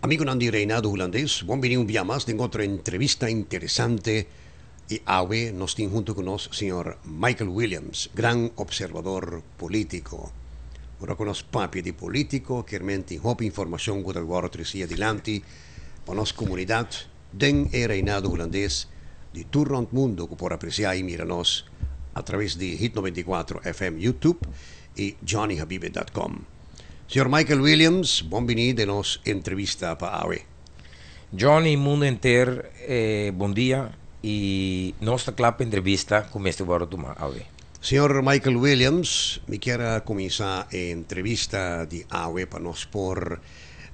Amigo Nandi Reinado holandés, bienvenido un día más. Tengo otra entrevista interesante y AVE nos tiene junto con nos señor Michael Williams, gran observador político. Ahora con los papi de político que realmente hop información con el guardo adelante, con nos comunidad, den el reinado holandés, de todo el mundo que por apreciar y mirarnos a través de Hit 94 FM YouTube y johnnyhabibe.com. Señor Michael Williams, bienvenido de nos entrevista para hoy. Johnny Mundo entero, eh, buen día y nuestra clave entrevista con este Barotuma hoy. Señor Michael Williams, me quiera comenzar la entrevista de hoy para nos por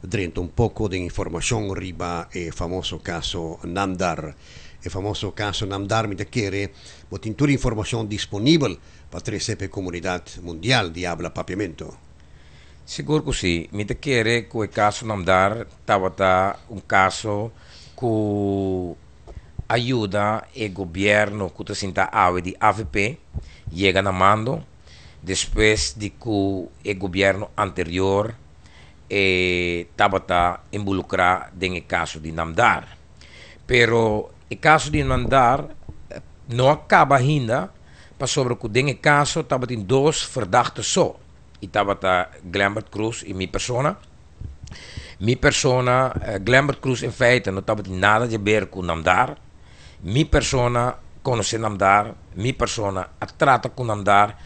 dentro un poco de información riba el eh, famoso caso Namdar. El famoso caso Namdar me quiere botin toda información disponible para la e comunidad mundial de habla papiamento. Siguro ko si, mita kere o caso de namdar tá um caso que ajuda e governo ku sinta ave de AVP llega na mando depois de que e governo anterior e tá involucra den caso de namdar. Pero o caso de namdar não acaba ainda para sobre que o caso tabata em dois verdades só y Tabata Glambert Cruz y mi persona. Mi persona, uh, eh, Glambert Cruz em feita não estava nada de ver con nam Minha Mi persona conoce namdar, daar, mi persona trata con nam daar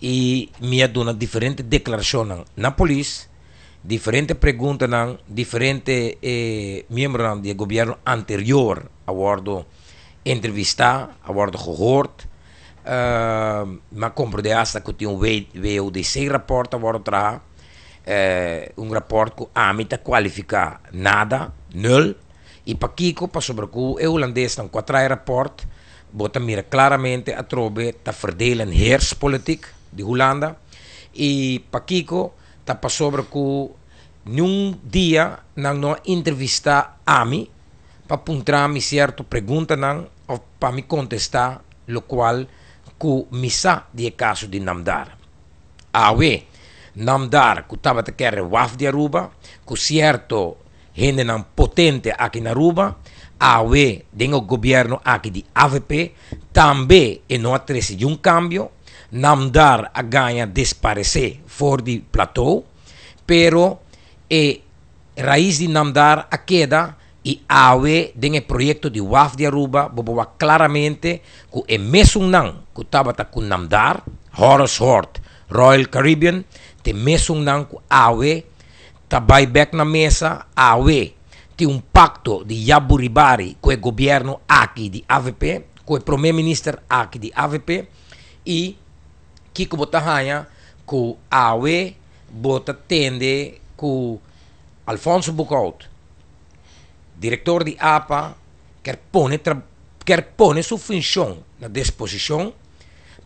y me dona diferentes declarações na polis, diferentes perguntas, nan diferentes eh, governo del gobierno anterior awardo a awardo gehoord. Ehm, ma comprende asta că un veu de sei raport vor tra eh, un a cu amita qualifica nada, nul, e pa Kiko, pa sobre cu e holandês tan quatrai raport, bota mira claramente a trobe ta verdelen política de Holanda e para Kiko ta pa sobre cu num dia nang no entrevista a mim para apuntar-me certo pergunta ou para me contestar, lo qual ku misa dia caso de namdar. Awe, namdar ku tava te quer waf de Aruba, ku certo gente não potente aqui na Aruba, awe dengo governo aqui de AVP, também e não atrece de um cambio, namdar a ganha desaparecer fora do plateau, pero e raiz de namdar a queda y awe den el proyecto de WAF de Aruba, bobo claramente que el mes un nan, que estaba con namdar, Horace Hort, Royal Caribbean, te mes un nan que awe, ta buyback na mesa, awe, te un pacto de Yaburibari con el gobierno aquí de AVP, con el Prime Minister aquí de AVP, y Kiko Botahaya, que awe, bota tende, que Alfonso Bucaut, diretor de APA, quer pôr, quer pone sua função na disposição,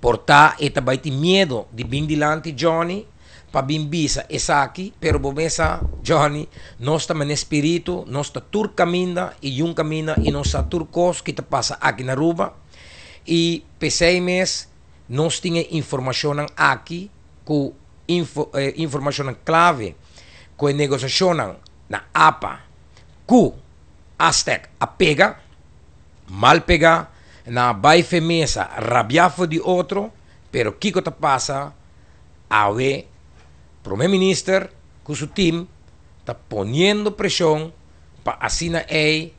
portar e também tem medo de vir delante Johnny, para vir bisa e aqui, pero bobesa Johnny, nós estamos no espírito, nós estamos tur caminha e um caminha e nós estamos tur cos que te passa aqui na rua e pensei meses nós tinha informação aqui, com info, eh, informação clave, que negociação na APA, com Aztec, apega, mal pega, na baife mesa, rabiafo de otro, pero Kiko te pasa? ave primer Minister con su team está poniendo presión pa asina él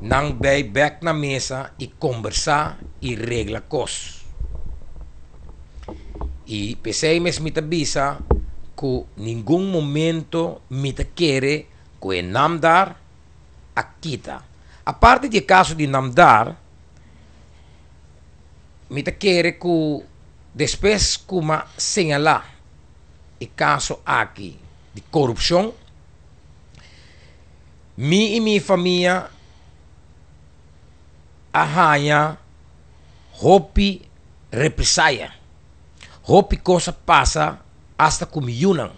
nang bay back na mesa y conversar y regla y Y pensei mes te avisa que ningún momento me te quiere enam dar Akita. A parte de caso de Namdar, me quero que depois como señalar o caso aqui de corrupção, me e minha família arranha roupa represaia. Roupa coisa passa hasta com Yunan.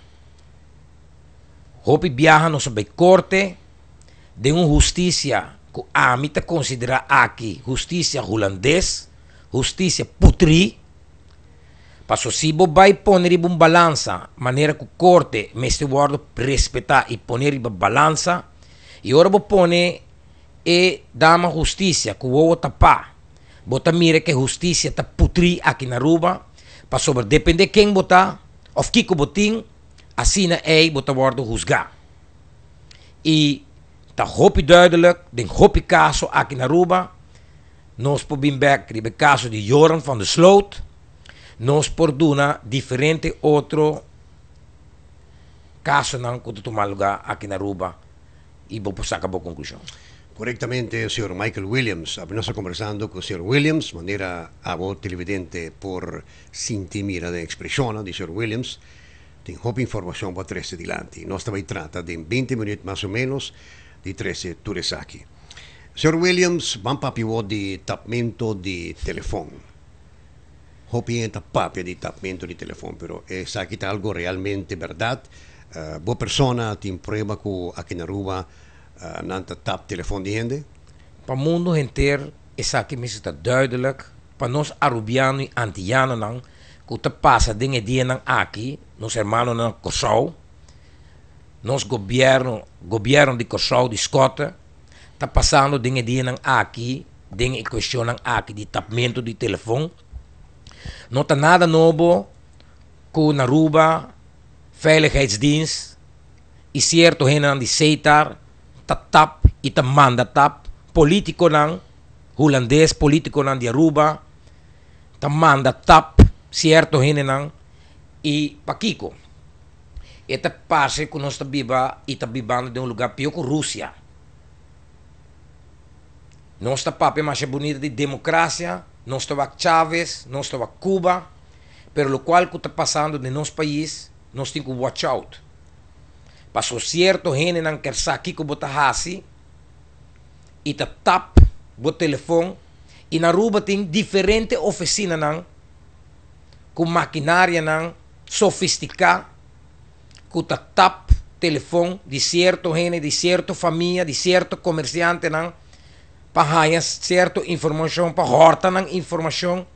Roupa viaja no sobrecorte corte de justiça justicia, a Amita considera aqui, justicia holandés, justicia putri, passou se você vai pôr uma balança, maneira que o corte, mestre guarda respeitar e pôr uma balança, e agora vou pôr e eh, dar uma justiça, que o outro tapar. Bota mira que justiça está putri aqui na rua, para sobre depender quem botar, ou que botim, assina é botar guarda juzgar. E Da hopi duidelijk, den hopi je kaso aki naruba. Nos po bimbek, ribe caso di Joran van de Sloot. Nos duna, diferente otro caso lugar aquí en Aruba. Y po saka bo conclusión. Correctamente, señor Michael Williams. Apenas conversando con el señor Williams, manera a vos televidente por Sintimira de Expresión, del señor Williams. Den hoop información va a 13 dilanti. Nos tratta en 20 minutos más o menos. di Trece Turesaki. Sir Williams, mampapiwo di tapmento di telefon. Hoping ita papia di tapmento di telefon, pero eh, sa kita algo realmente verdad. Uh, eh, boa persona tin prueba ku aqui na uh, eh, nanta tap telefon di hende. Pa mundo enter isaki mis ita duidelijk. Pa nos Arubiano e Antiano nang ku te pasa dinge die nang aki, nos hermano nang Kosovo nosso governo, governo de Cochal, de Escota, está passando de dia aqui, de questionam aqui, de tapamento de telefone. Não está nada novo com na Aruba, veiligheidsdienst, e certo renan de seitar, tá tap e tá manda tap, político nan, holandês, político nan de Aruba, tá manda tap, certo renan, e Paquico esta paz que nós estamos vivendo está vivendo de um lugar pior que a Rússia. Não está papo é mais bonito de democracia, não estava a Chávez, não estava a Cuba, pelo qual que está passando no nosso país, nós temos que watch out. Passou certo gente não quer sair aqui que botar assim, e tap tap, o telefone, e na rua tem diferente oficinas com maquinária não, sofisticada, tap telefone de certo gene, de certo família, de certo comerciante, não? Para certa informação, para horta não informação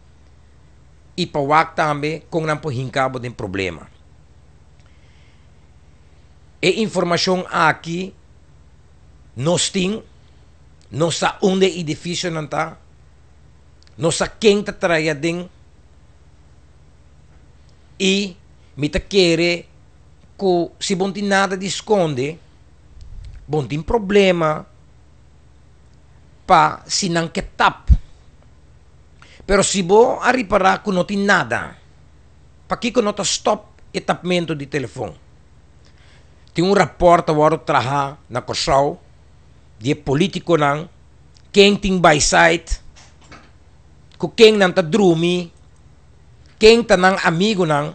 e para wak também com não por rincabo de problema. E informação aqui nós tem, nós sa onde edifício não está, nós sa quem está trabalhando e me tá querer se si bon ti nada ti sconde, bon ti problema, pa si nan che tap. Pero se bo a riparar cu no ti nada, pa chi cu no stop stop etapmento di telefon. Ti un rapporto waro traha na kosaw, di politico nan, quem tem by site, com quem não tá drumi, quem tá nang amigo nang,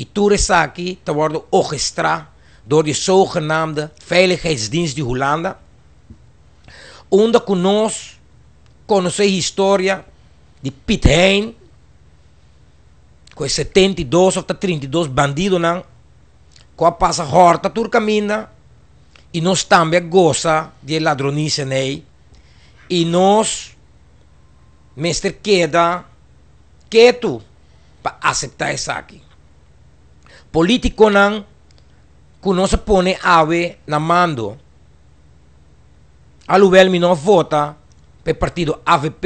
e tudo isso aqui te worden orchestra door a zogenaamde Veiligheidsdienst de Holanda. Onde nós conhecemos a história de Piet Hein, com 72 ou 32 bandidos, com a passa horta turcamina, e nós também goza de ladronice, né? e nós, mestre, queda quieto para aceitar isso aqui politiko nang kuno se pone ave na mando. Aluvel mi no vota pe partido AVP,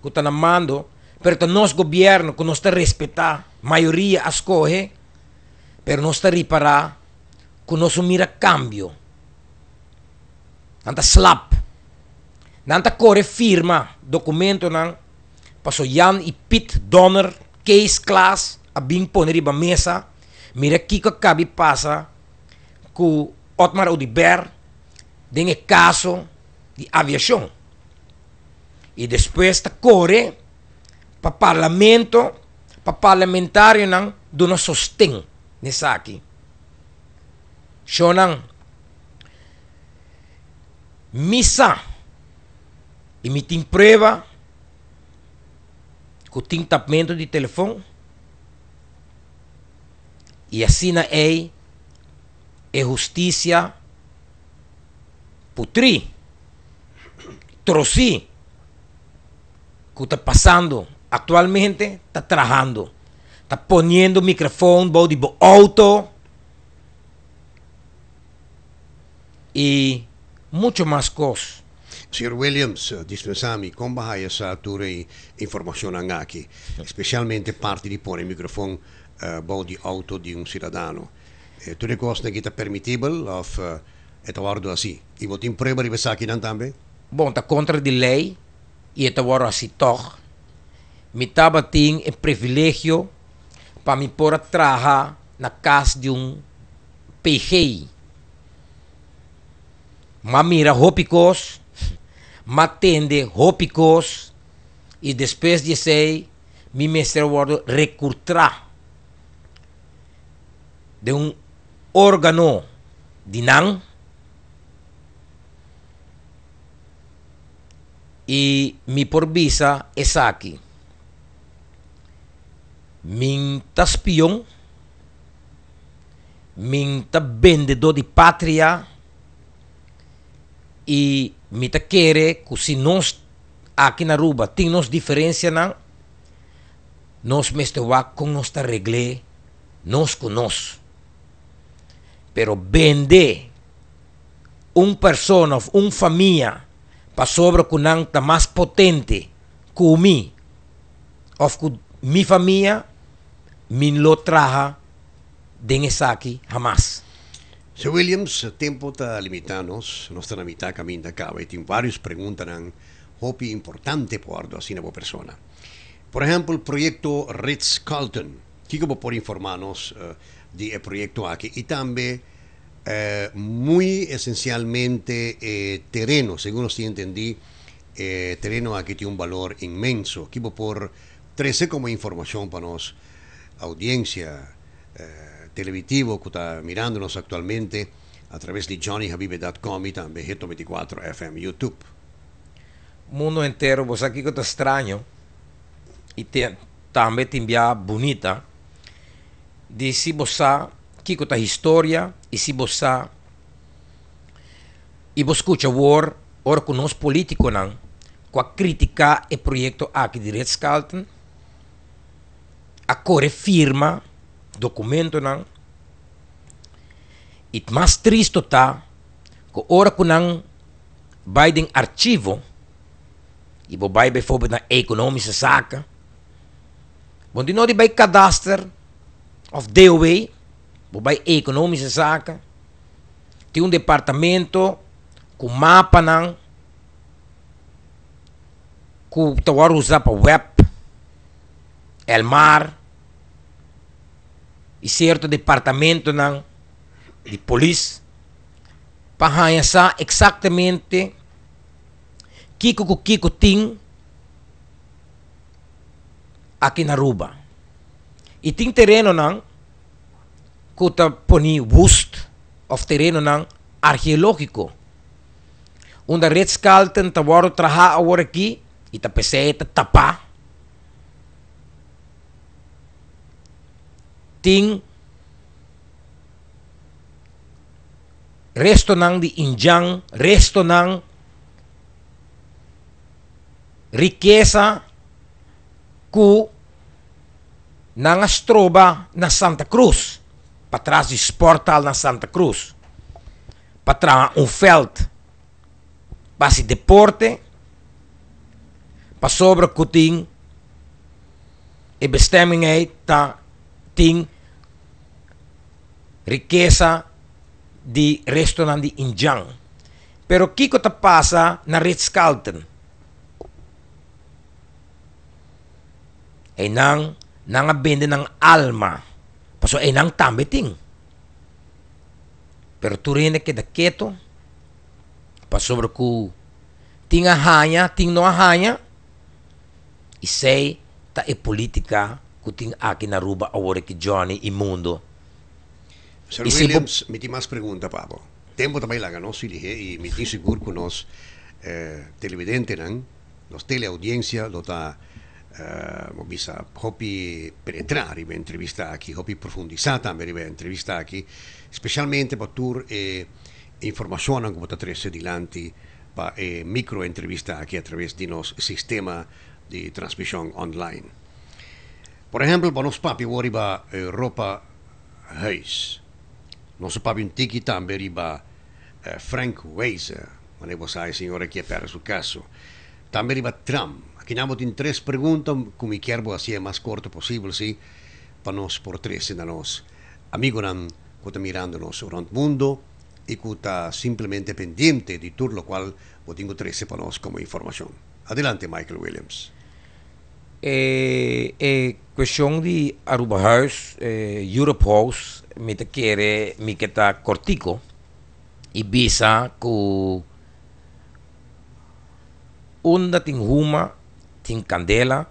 que está na mando, pero nosso governo que não está respeitar, maioria escolhe, pero não está reparar que nosso mira cambio. Nanta slap. Nanta core firma documento nan passo Jan e Pete Donner, case class, a bing poner iba mesa, Mira Kiko Cabi passa com Otmar Odiber, tem caso de aviação. E depois está corre para parlamento, para parlamentário não, do nosso sostém nessa aqui. Shonan, missa, e me tem prova com o tintamento de telefone Y así ei e justicia putri, trocí, ¿Qué está pasando. Actualmente está trabajando, está poniendo micrófono, body auto y mucho más cosas. Sir Williams, dispensami, come hai a tua informazione anche, specialmente parte di poner il microfono body eh, auto di un cittadino. Eh, tutte cose che sono permittibili o è guardo così. E vuoi imprendere questa macchina anche? Bom, tá contra de lei e está agora assim toch. Me tava tem um privilégio para me pôr a na casa de um PG. Mas mira, roupicos, matende roupicos e depois de sei, me mestre agora recrutar de um órgão de NAN e me porvisa é aqui. Min taspion, min ta vendedor de pátria e me ta quere que se nós aqui na Ruba temos diferença não, nós mestre com nós ta regle, nós com nós. Pero vende un persona, un familia, para sobre cunanta más potente que mi. mi familia, me lo traja de aquí jamás. Se Williams, el tiempo está limitanos, no está la mitad camino acaba y tiene varios preguntan hopi importante por así una persona. Por ejemplo, el proyecto Ritz Carlton, ¿Qué como por informarnos eh, de eh, proyecto aquí y también eh, muy esencialmente eh, terreno, según si entendí, terreno aquí tiene un valor inmenso. equipo por 13 como información para nos audiencia televisivo que está mirándonos actualmente a través de johnnyhabibe.com y también g 24 FM YouTube. Mundo entero, vos aquí que te extraño y también te envía bonita de Sibosá, que conta história e Sibosá. E você escuta o or, or com nós político não, com a crítica o projeto aqui de Redskalten, a core firma, documento não. E mais triste tá, que ora com não Biden archivo, e vou vai, por exemplo, na economia saca, onde não vai cadastro of DOE, waarbij economische zaken, tem um departamento com mapa não com tawar tá, usar para web el mar e certo departamento não de polícia para achar exatamente kiko que kiko tem aqui na Aruba Iting terreno ng poni wust of terreno ng arkeologiko. Unda Ritz-Carlton tawaro traha awaraki itapeseta tapa ting resto ng di injang, resto ng rikesa ku ng Astroba na Santa Cruz, patras Portal na Santa Cruz, patra un felt, passe deporte, pasobra kuting, e bestemming ay ta ting riqueza di resto ng di Injang. Pero kiko tapasa na Ritz-Carlton ay nang nangabende ng alma paso ay nang tambiting pero turine que da keto pasobra ku tinga hanya ting no hanya e sei ta e política ku ting aqui na ruba agora que Johnny imundo Sir Williams, me tem mais pergunta, Pablo. Tempo também lá, não se e me ti seguro que nós eh, televidente, não? Nós teleaudiência, nós tá... Eh, ho bi sa propi penetrari v intervistaki, propi profundissata v intervistaki, specialmente per tur e informazione che potete essere dilanti e micro intervistaki attraverso il nostro sistema di trasmissione online. Per esempio, pa nos papi vuori ba Europa Heis. Nos papi un tiki tambe riba eh, Frank Weiser, ma ne sai signore chi è per sul caso. Tambe riba Trump Aquí tenemos tres preguntas, mi quiero lo más corto posible, sí, para nos por tres en amigos Amigo nan, que mirándonos el mundo y que simplemente pendiente de todo lo cual tengo 13 para nos como información. Adelante, Michael Williams. Eh, eh cuestión de Aruba House, eh, Europe House, me te quiere, me que está cortico, y visa con una tinjuma Tim Candela,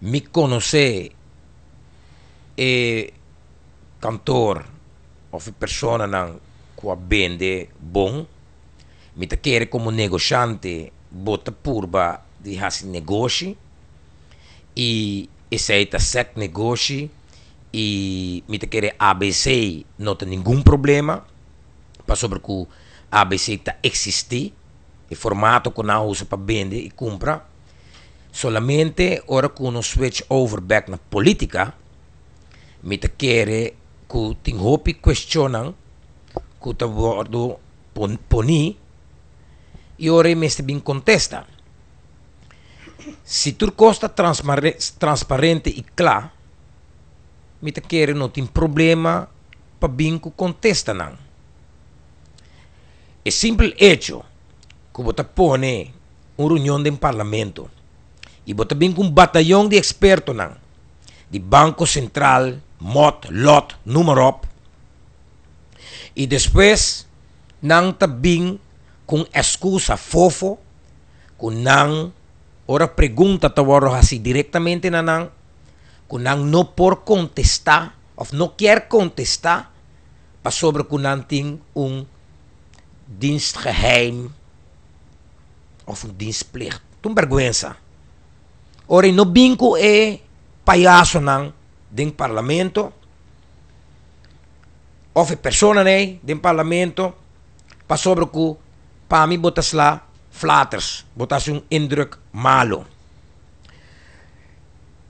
Miconosé e eh, cantor ou pessoa não com a bende bom, me quer como negociante bota purba de fazer negócio e aceita sec negócio e me quer ABC não tem nenhum problema para sobre que ABC existe e formato que não usa para vender e compra solamente ora con un switch over back na politica mi mita kere ku ting hopi questionang ku ta wordo pon, poni e ora mesti bin contesta si tur costa transpare, transparente e cla mita kere no tin problema pa bin ku contesta nang e simple hecho ku bota pone un riunione in parlamento Ibotabing kong batayong di eksperto ng di Banco Central, MOT, LOT, Numerop. E después nang tabing kung escusa fofo kung nang ora pregunta tawaro hasi directamente na nang kung nang no por contesta, of no quer contesta, pa sobre kung nanting un dienstgeheim of een dienstplicht. Toen vergüenza. Ori Nobinko e payaso ng ding parlamento of a persona nei ding parlamento pasobro ku pami botas la flatters botas un indruk malo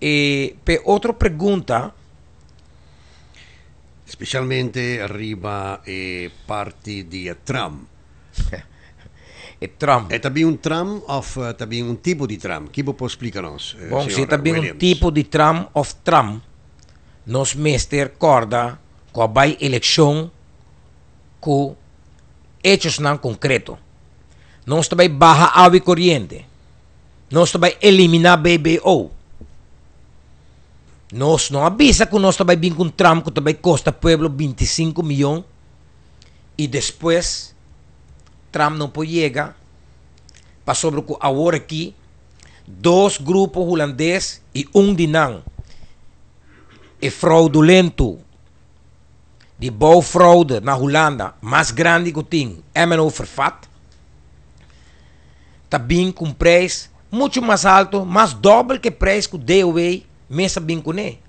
e per otra pregunta specialmente arriva eh, parti di Trump eh. É tram. também um tram of uh, eh, também um tipo de tram. Chi può explicar Eh, Bom, se também um tipo de tram of tram. Nos mester corda com a eleição com hechos não concreto. Nós também barra água corrente. Nós também eliminar BBO. Nós não avisa que nós também vim com um tram que também custa pueblo 25 milhões e depois Trump não pode chegar para sobre o agora aqui dois grupos holandês e um de não é fraudulento de boa fraude na Holanda mais grande que tem MNO verfat também com preço muito mais alto mais dobro que preço que o DOE mesa bem com ele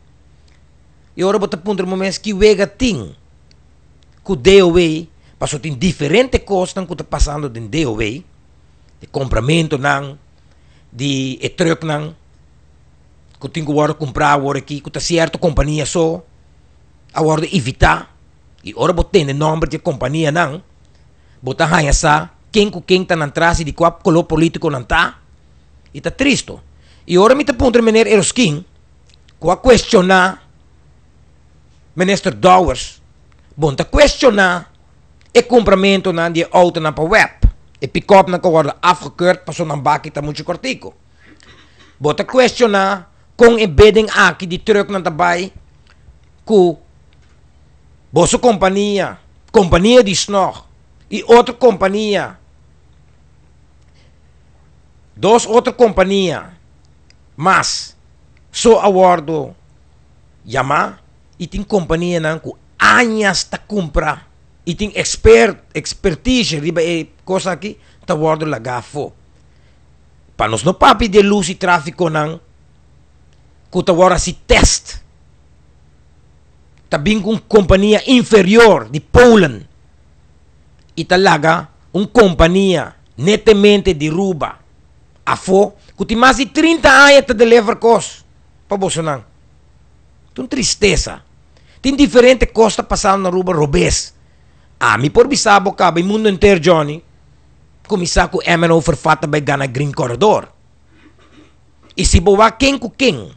e agora vou te ponto momento que o EGA tem que o DOE Passou tem diferentes coisas que estão passando de dov, de compramento, não, de truck, não, que tem que comprar agora aqui, que está certa companhia só, agora evitar, e agora o nome de companhia, não, botar essa quem com quem está na trás e de qual color político não está, e está triste. E agora me pergunto, pondo maneira erosquim, com a questionar, ministro Dowers, bom, questionar, Ik kom permanent aan die auto naar web. Ik pick up na worden afgekeurd, para dan baki ta mucho cortico. Bota question na, kung ibeding aqui, de truck na tabay, ku, boso companhia, companhia de snor, e outra companhia, dos outra companhia, mas, so awardo, Yamaha, e tem companhia na ku anhas ta comprar e tem expert, expertise riba e coisa aqui, tá lá lagafo. Para nós não papi de luz e tráfico não. Que tá se teste. Está bem com companhia inferior de Poland. E está lá uma companhia netamente de ruba. Afo, que tem mais de 30 anos de levar coisa para Bolsonaro. Tem tristeza. Tem diferente costa passando na ruba robês. Ah, mi por bisabo cabo, mundo inteiro, Johnny. Começar com Emen overfata bij Ghana Green Corridor. E se boa quem com quem?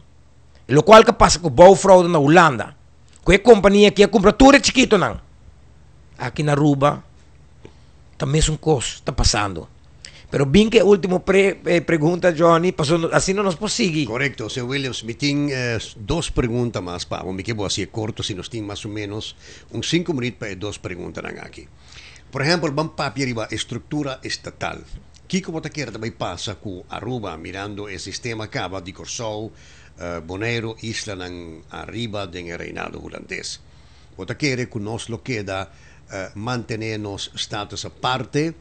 Lo qual que passa com boa Fraud na Holanda. Com a companhia que compra tudo chiquito, não. Aqui ah, na Ruba, também um costo está passando. Pero bien que último pre, eh, pregunta, Johnny, así no nos posigue. Correcto, señor Williams, me eh, dos preguntas más, para me quedo así corto, si nos tiene más o menos, un cinco minutos para dos preguntas aquí. Por ejemplo, van y la estructura estatal. te también pasa con Aruba, mirando el sistema cava de Corso, eh, Bonero, isla en arriba del reinado holandés. quiere que nos lo queda mantenernos status aparte,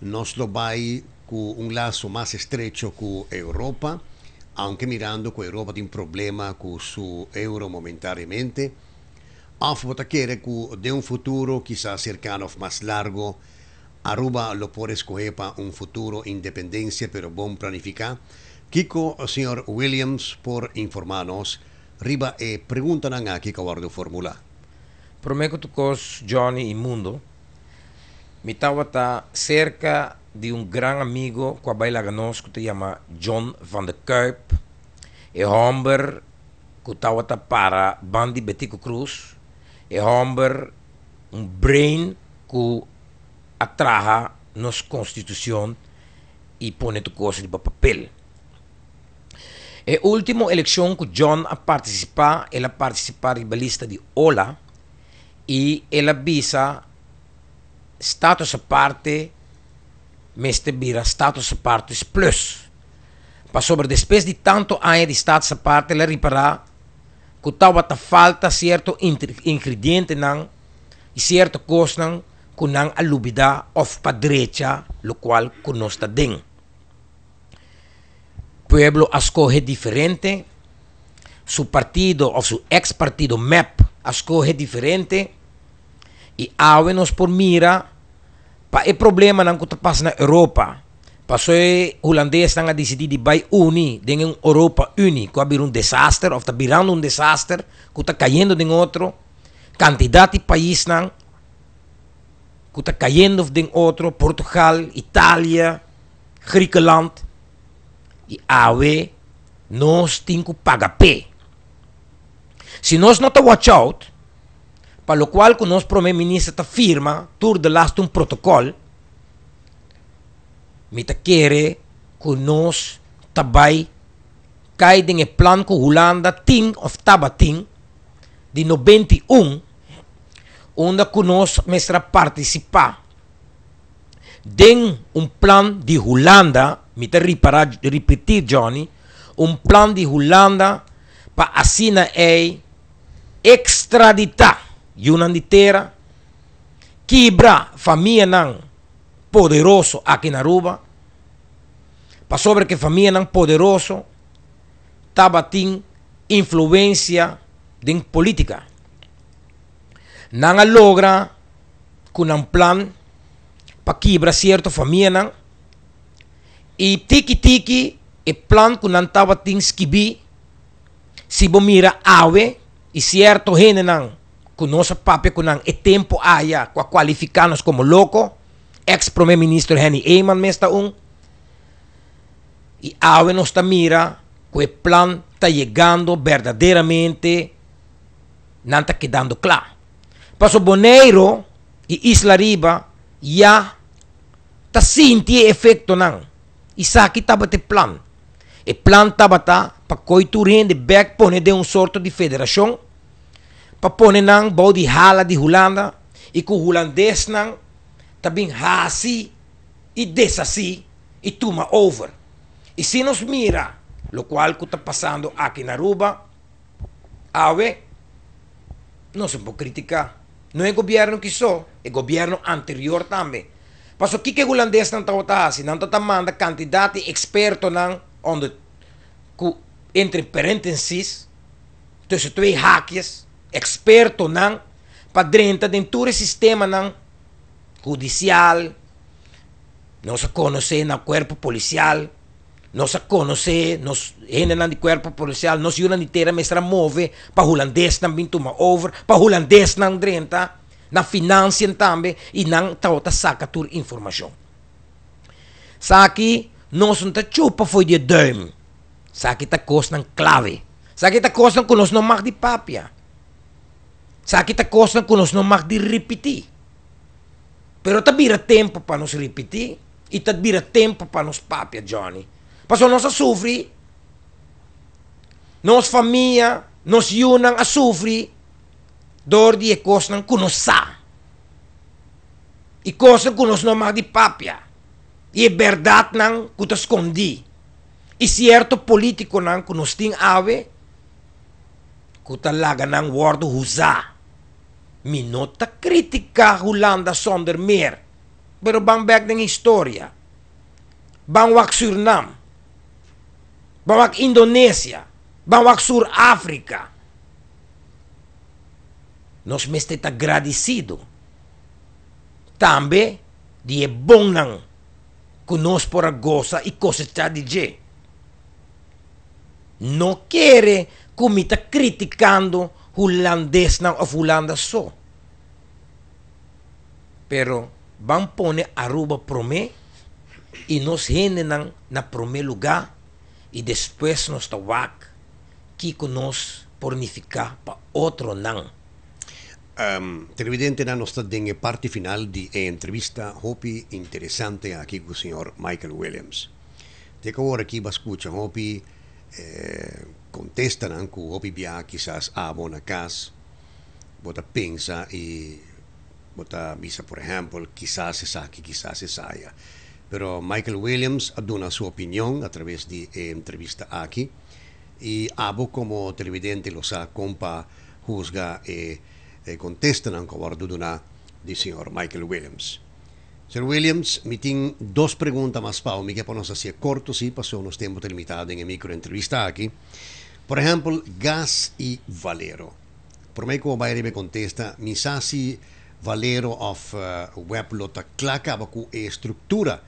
nos lo vai con un lazo más estrecho con Europa, aunque mirando que Europa tiene un problema con su euro momentáneamente. Afbota quiere que de un futuro quizás cercano más largo, Aruba lo puede escoger para un futuro independencia pero bon planificar. Kiko, señor Williams, por informarnos. Riba e eh, preguntan a Kiko guardo fórmula. Prometo que Johnny y Mundo Me estava tá cerca de um grande amigo que baila que se chama John van de Kuip. E Homber, que estava tá para Bandi Betico Cruz. E Homber, um brain que atraha nossa Constituição e põe tu coisa de papel. A última eleição que John a participar, ela participar da lista de Ola e ela visa status aparte, meste Bira status es plus. Para sobre después de tanto año de status aparte, le repara que bata falta cierto ingrediente nan, y cierto cosa nan, que nan alubida of padrecha, lo cual está den. Pueblo escoge diferente, su partido o su ex partido MEP escoge diferente, e awe nos por mira pa e problema nang kutapas na Europa. Pasoy Holandês nang decidir di bay uni dengan Europa uni ko abir un disaster of um un disaster kuta cayendo den otro cantidad de país nang kuta cayendo den otro Portugal, Itália, Griekenland e awe nós temos que pagar Se nós não tá watch out, per lo cual conos primer-ministro ta firma tur de last un protocollo mi ta quiere conos tabai kai den e plan ku Holanda ting of tabatin di 91 onda conos mestra participa den un plan di Holanda mi te ripetir Johnny un plan di Holanda pa assina ei extradita una Que Kibra, familia poderoso aquí en Aruba. Para sobre que familia poderoso, tabatín, influencia de política. Nana logra con un plan para quibra cierto familia Y tiki tiki, el plan con tabatín skibi, si vos mira ave y cierto genenan que nosso papel que é tempo aia com qualificar-nos como louco. Ex-primeiro-ministro Henry Eyman está um. E aue nos está mira que o plano está chegando verdadeiramente, não está quedando claro. Passo Boneiro e Isla Riba já está sentindo efeito não. Isso aqui estava de plano. E plano estava para coiturinha de backbone de um sorto de federação papone nang de hala di Holanda. Iku Holandes tabing hasi y así... y over. Y si nos mira lo cual que está pasando aquí en Aruba, ave, no se puede criticar. No es el gobierno que el gobierno anterior también. Pasó que holandés no está así, no está manda cantidad de expertos entre paréntesis, entonces estoy hay eksperto ng pagdrenta dentro sistema ng judicial, no se conoce na cuerpo policial, no se conoce, nos generan cuerpo policial, nos yun ni tera mestra move, pa holandés também tuma over, pa holandés nan drenta, na financien também y nang taota saca tur información Saki, no son ta chupa foi de dame. Saki ta kos ng clave. Saki ta nan ng no ng magdi papia. Sakit ang cost ng kunos no magdi repeti. Pero tabira tempo pa nos repeti. E tempo pa nos papia, Johnny. Paso nos asufri. Nos família, nos yunang asufri. Dor di e cost ng sa, E cost ng kunos no magdi papia. E verdade nang kutascondi. E certo político nang kunos ting ave, Kutalaga nang wordo husa. minota nota crítica zonder sondermeer Pero van en la historia. van a surnam van a Indonesia. van a Sur África. Nos me está agradecido. también de bonan que nos poragosa y goza y dije No quiere que me criticando holandés não of Holanda so. Pero pôr pone Aruba prome e nos gene na prome lugar e depois nos que kiko nos pornificar para outro não. Um, televidente na nostra denge parte final de eh, entrevista hopi interessante aqui com o senhor Michael Williams. De agora aqui bascucha hopi eh, contestaran cu opibia quizás a bonacas, bota pensa e bota visa por exemplo quizás se saque, quizás se saia. Pero Michael Williams aduna su opinión a través de eh, entrevista aquí e abo como televidente lo sa compa juzga e eh, eh, contestan a un cobarde de señor Michael Williams. Sr. Williams, me tem duas perguntas mais para mí que é podemos hacer corto, sí, pasó unos tempos limitados em micro microentrevista aqui. Por exemplo, Gas e Valero. Por mí, como Bayre me contesta, misasi Valero of uh, eh, Weblota Claca, con estrutura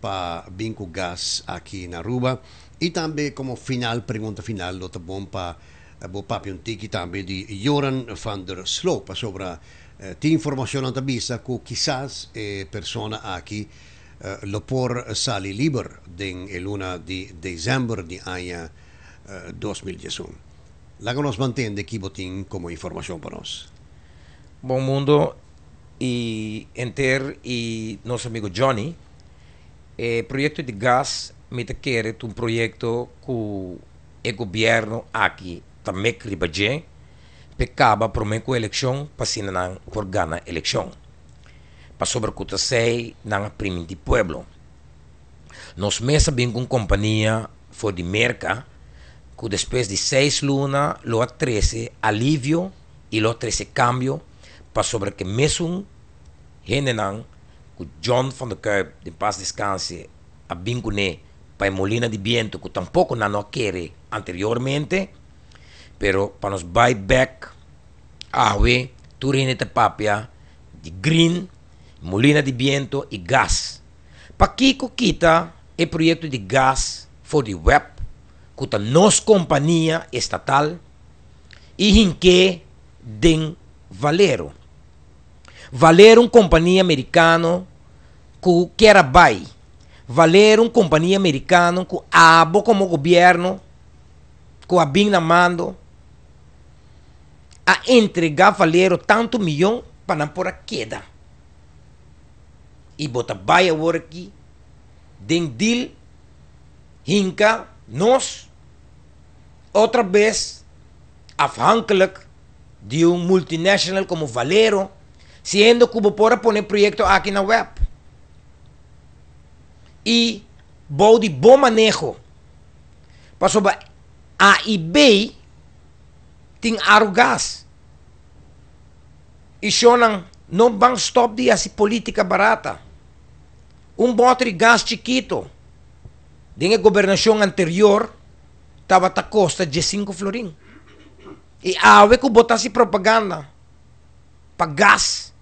para vinco Gas aqui na Ruba e também como final, pergunta final, lo bom para eh, o Papion Tiki, também de Joran van der Sloop, sobre Eh, ti informaciono da Bisa ku quizás eh, persona aki eh, lo por sali liber den el una di dicembre di año 2021. Eh, La que nos mantiene Kibotin como información per nos. Buen mundo y enter y nuestro amigo Johnny. El proyecto de gas me te un proyecto que el gobierno aquí también ribajé. pecaba promeko elección pasina pues para organa eleksyon. nan ng priminti pueblo. Nos mesa bien con compañía, for di merka que después de seis lunas lo trece alivio y lo trece cambio para sobre que mesun genenan que John van der Kuip de paz descanse a bincune para Molina de Viento que tampoco no quiere anteriormente pero nos buy back Awe, Turine Tapapia, de Green, Molina de Viento e gas para Paquico quita o projeto de gas for the web, cuta nos companhia estatal e rinque den Valero. Valero, uma companhia americana que quer buy Valero, uma companhia americana que abo como governo, com a na mando, a entregar valero tanto milhão para não pôr a queda. E bota baia aqui, dendil, hinka, nós, outra vez, afhankelijk de um multinacional como Valero, sendo que vou pôr a pôr projeto aqui na web. E vou de bom manejo. Passou para A e B, ting arugas. Isyo ng no bang stop dia si politika barata. Um botri gas chiquito. Ding gobernasyon anterior, tawa ta costa 15 florin. Iawe ko bota si propaganda. Pag gas.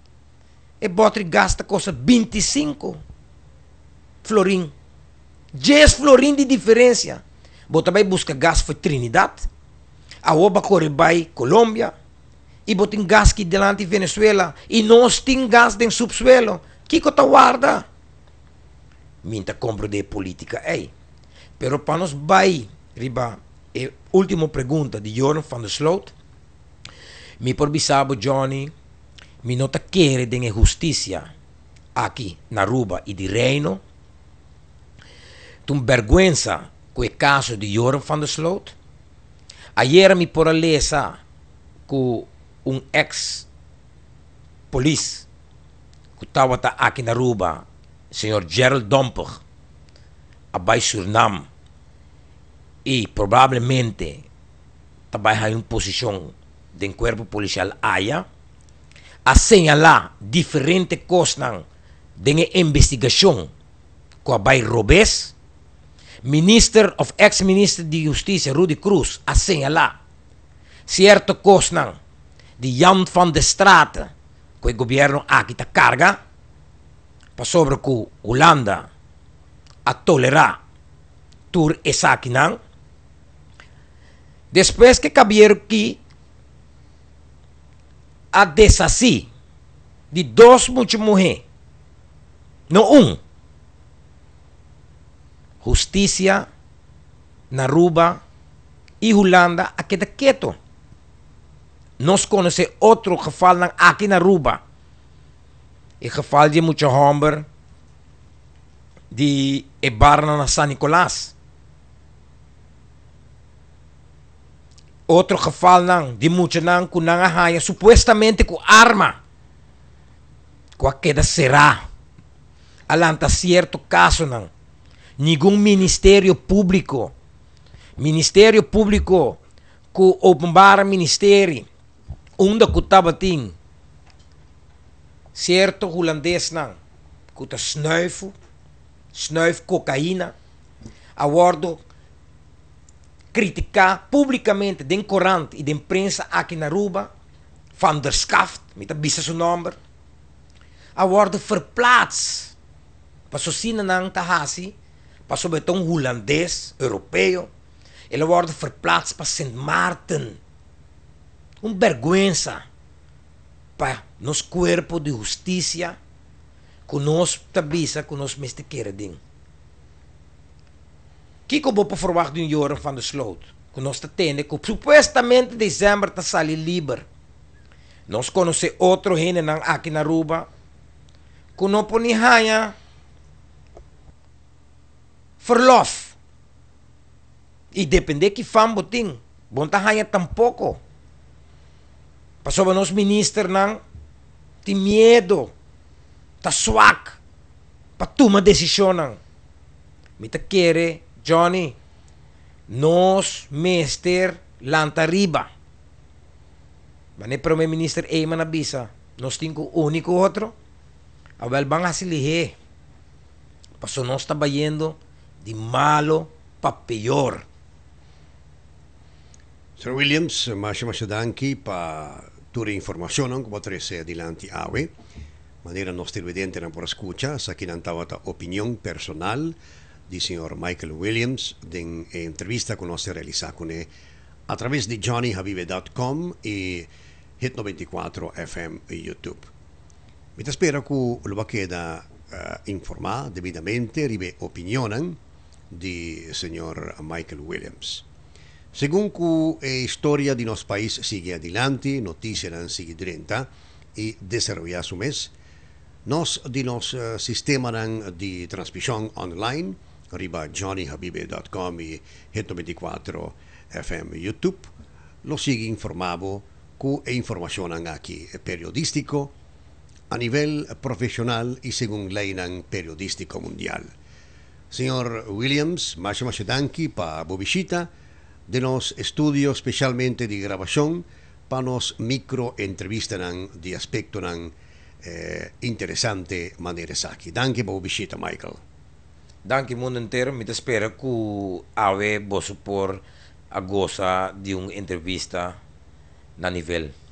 E botri gas ta costa 25 florin. 10 florin de diferença. Bota vai busca gas foi Trinidad a Oba Coribai, Colômbia, e botem gás que delante Venezuela, e nós tem gás dentro subsuelo. Que que tá guarda? Minta compro de política, ei. Pero para nós vai, riba, e última pergunta de Jorn van der Sloot. Me por Johnny, Me nota querer den injustiça aqui na Ruba e de Reino. Tum vergüenza com o caso de Jorn van der Sloot Ayer me poralesa com um ex polis que estava aqui na Aruba, senhor Gerald Domper, abai Suriname e provavelmente trabalha em uma posição de um corpo policial AIA, a lá diferentes coisas de investigação com a Bay Robes, Minister of Ex-Minister de Justicia Rudy Cruz ...a señalar... ...cierto cosas de Jan van der Straten, que el gobierno aquí quitado carga, para sobre que Holanda a tolerar tur esakinan. Después que cabieron aquí a desasí de dos muchas mujeres, no un, Justicia, Naruba y Julanda a te quieto. Nos conoce otro que aquí en Naruba, El jefal de mucho hombre de Ebarna na San Nicolás. Otro que de mucho nang supuestamente con arma. ¿Cuál queda será? Alanta cierto caso nenhum ministério público. Ministério público com o Bar Ministério, onde que estava tem certo holandês não, que está snuifo, snuif cocaína, awardo criticar publicamente den corante e den prensa aqui na Ruba, van der Skaft, met seu nome, a awardo verplaats, para Susina Nang Tahasi, passou então um holandês, europeu. Ele foi verplaatst para Sint Maarten. Uma vergonha para nos corpo de justiça com nós tabisa, que nós que keren Kijk op op verwachting Joren van de Sloot. Com nós que supostamente dezembro está salir livre. Nós conhecemos outro reino aqui na Aruba. Que não põe raia love ...y depende qué fan botín Bontahan ya tampoco... pasó buenos minister ministros... ti miedo, ta tu ...para tomar mi te quiere... Johnny, nos mester lanta arriba... Mane el primer minister A nos tengo único otro, ...a van a elegir, pasó no nos vayendo di malo papillor. Sir Williams, per tutte máshomashodanki pa turi informacionon kubotrese adilanti awe. Manera nostri vedente na por escucha, sakinantawata opinione personal di signor Michael Williams din entrevista con nostra realizacone a través di johnnyhabive.com e Hit 94 FM e YouTube. Mi spero che lo va chieda uh, eh, informare debitamente, rive opinionan, di signor Michael Williams. Según cu e historia di nos país sigue adelante, noticia sigue siguiente y desarrolla su mes, nos di nos uh, sistema di transmisión online, riba johnnyhabibe.com y 124 FM YouTube, lo sigue informado cu e información aquí periodístico a nivel profesional y según ley periodístico mundial. Señor Williams, muchas gracias para Bobichita, de los estudios especialmente de grabación para nos micro entrevista de aspecto eh, interesante manera saki. Danke por visita, Michael. Danke mundo entero, me espero que ave vos por goza de una entrevista a nivel.